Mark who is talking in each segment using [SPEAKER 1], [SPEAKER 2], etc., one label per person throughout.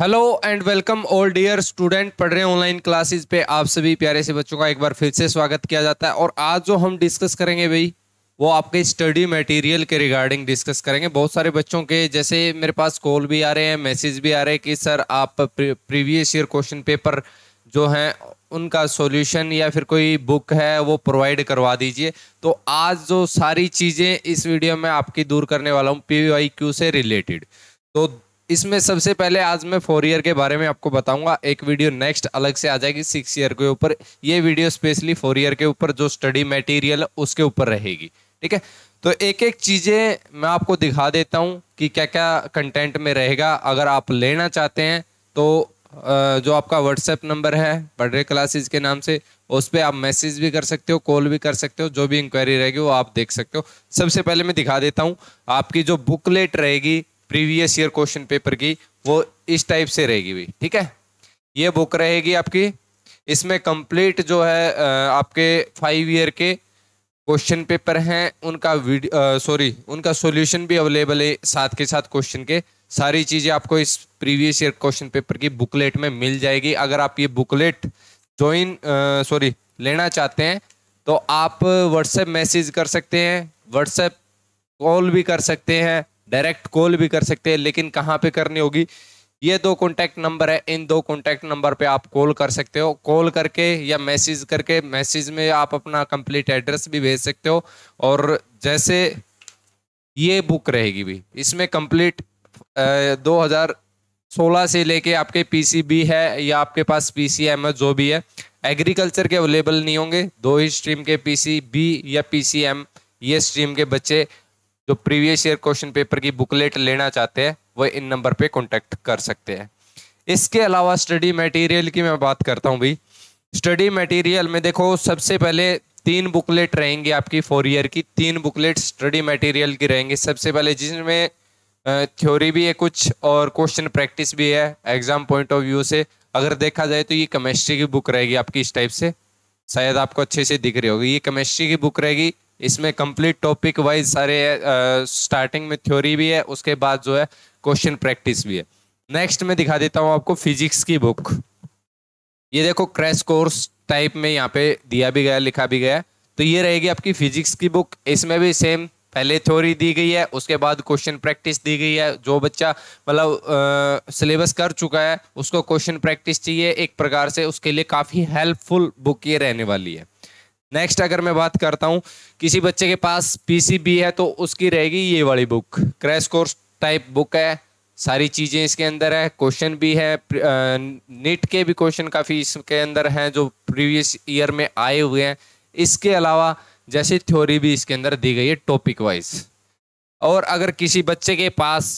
[SPEAKER 1] hello and welcome all dear student पढ़ रहे हैं ऑनलाइन क्लासेस पे आप सभी प्यारे से बच्चों का एक बार फिर से स्वागत किया जाता है और आज जो हम डिस्कस करेंगे भाई वो आपके स्टडी मटेरियल के रिगार्डिंग डिस्कस करेंगे बहुत सारे बच्चों के जैसे मेरे पास कॉल भी आ रहे हैं मैसेज भी आ रहे हैं कि सर आप प्रीवियस ईयर क्वेश्चन पेपर जो हैं उनका सॉल्यूशन या फिर कोई बुक है वो प्रोवाइड करवा दीजिए तो आज जो सारी चीज़ें इस वीडियो में आपकी दूर करने वाला हूँ पी से रिलेटेड तो इसमें सबसे पहले आज मैं फोर ईयर के बारे में आपको बताऊंगा एक वीडियो नेक्स्ट अलग से आ जाएगी सिक्स ईयर के ऊपर ये वीडियो स्पेशली फोर ईयर के ऊपर जो स्टडी मटेरियल उसके ऊपर रहेगी ठीक है तो एक एक चीज़ें मैं आपको दिखा देता हूँ कि क्या क्या कंटेंट में रहेगा अगर आप लेना चाहते हैं तो जो आपका व्हाट्सएप नंबर है बड़े क्लासेज के नाम से उस पर आप मैसेज भी कर सकते हो कॉल भी कर सकते हो जो भी इंक्वायरी रहेगी वो आप देख सकते हो सबसे पहले मैं दिखा देता हूँ आपकी जो बुकलेट रहेगी प्रीवियस ईयर क्वेश्चन पेपर की वो इस टाइप से रहेगी भाई ठीक है ये बुक रहेगी आपकी इसमें कंप्लीट जो है आपके फाइव ईयर के क्वेश्चन पेपर हैं उनका वीडियो सॉरी उनका सॉल्यूशन भी अवेलेबल है साथ के साथ क्वेश्चन के सारी चीज़ें आपको इस प्रीवियस ईयर क्वेश्चन पेपर की बुकलेट में मिल जाएगी अगर आप ये बुकलेट ज्वाइन सॉरी लेना चाहते हैं तो आप व्हाट्सएप मैसेज कर सकते हैं व्हाट्सएप कॉल भी कर सकते हैं डायरेक्ट कॉल भी कर सकते हैं लेकिन कहाँ पे करनी होगी ये दो कॉन्टैक्ट नंबर है इन दो कॉन्टैक्ट नंबर पे आप कॉल कर सकते हो कॉल करके या मैसेज करके मैसेज में आप अपना कंप्लीट एड्रेस भी भेज सकते हो और जैसे ये बुक रहेगी भी इसमें कंप्लीट दो हज़ार सोलह से लेके आपके पीसीबी है या आपके पास पीसीएम है जो भी है एग्रीकल्चर के अवेलेबल नहीं होंगे दो ही स्ट्रीम के पी या पी ये स्ट्रीम के बच्चे जो प्रीवियस ईयर क्वेश्चन पेपर की बुकलेट लेना चाहते हैं वो इन नंबर पे कॉन्टेक्ट कर सकते हैं इसके अलावा स्टडी मटेरियल की मैं बात करता हूँ भाई स्टडी मटेरियल में देखो सबसे पहले तीन बुकलेट रहेंगी आपकी फोर ईयर की तीन बुकलेट स्टडी मटेरियल की रहेंगी सबसे पहले जिसमें थ्योरी भी है कुछ और क्वेश्चन प्रैक्टिस भी है एग्जाम पॉइंट ऑफ व्यू से अगर देखा जाए तो ये केमिस्ट्री की बुक रहेगी आपकी इस टाइप से शायद आपको अच्छे से दिख रही होगी ये केमिस्ट्री की बुक रहेगी इसमें कंप्लीट टॉपिक वाइज सारे स्टार्टिंग में थ्योरी भी है उसके बाद जो है क्वेश्चन प्रैक्टिस भी है नेक्स्ट में दिखा देता हूँ आपको फिजिक्स की बुक ये देखो क्रैश कोर्स टाइप में यहाँ पे दिया भी गया लिखा भी गया तो ये रहेगी आपकी फिजिक्स की बुक इसमें भी सेम पहले थ्योरी दी गई है उसके बाद क्वेश्चन प्रैक्टिस दी गई है जो बच्चा मतलब सिलेबस कर चुका है उसको क्वेश्चन प्रैक्टिस चाहिए एक प्रकार से उसके लिए काफ़ी हेल्पफुल बुक ये रहने वाली है नेक्स्ट अगर मैं बात करता हूँ किसी बच्चे के पास पीसीबी है तो उसकी रहेगी ये वाली book crash course type book है सारी चीज़ें इसके अंदर है क्वेश्चन भी है नीट के भी क्वेश्चन काफ़ी इसके अंदर हैं जो प्रीवियस ईयर में आए हुए हैं इसके अलावा जैसे थ्योरी भी इसके अंदर दी गई है टॉपिक वाइज और अगर किसी बच्चे के पास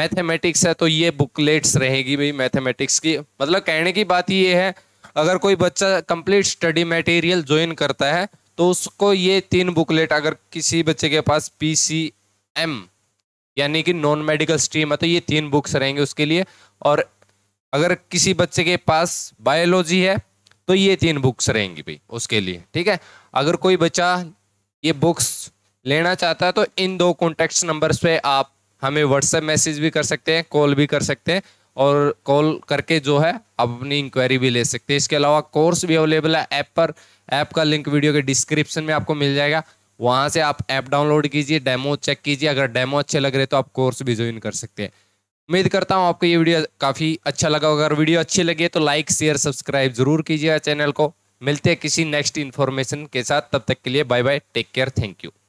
[SPEAKER 1] मैथमेटिक्स है तो ये बुकलेट्स रहेगी भाई मैथमेटिक्स की मतलब कहने की बात ये है अगर कोई बच्चा कंप्लीट स्टडी मटेरियल ज्वाइन करता है तो उसको ये तीन बुकलेट अगर किसी बच्चे के पास पी सी एम यानी कि नॉन मेडिकल स्ट्रीम है तो ये तीन बुक्स रहेंगे उसके लिए और अगर किसी बच्चे के पास बायोलॉजी है तो ये तीन बुक्स रहेंगी भाई उसके लिए ठीक है अगर कोई बच्चा ये बुक्स लेना चाहता है तो इन दो कॉन्टेक्ट नंबर्स पे आप हमें व्हाट्सएप मैसेज भी कर सकते हैं कॉल भी कर सकते हैं और कॉल करके जो है आप अपनी इंक्वायरी भी ले सकते हैं इसके अलावा कोर्स भी अवेलेबल है ऐप पर ऐप का लिंक वीडियो के डिस्क्रिप्शन में आपको मिल जाएगा वहाँ से आप ऐप डाउनलोड कीजिए डेमो चेक कीजिए अगर डेमो अच्छे लग रहे तो आप कोर्स भी ज्वाइन कर सकते हैं उम्मीद करता हूँ आपको ये वीडियो काफ़ी अच्छा लगा अगर वीडियो अच्छी लगी तो लाइक शेयर सब्सक्राइब जरूर कीजिएगा चैनल को मिलते हैं किसी नेक्स्ट इन्फॉर्मेशन के साथ तब तक के लिए bye bye take care thank you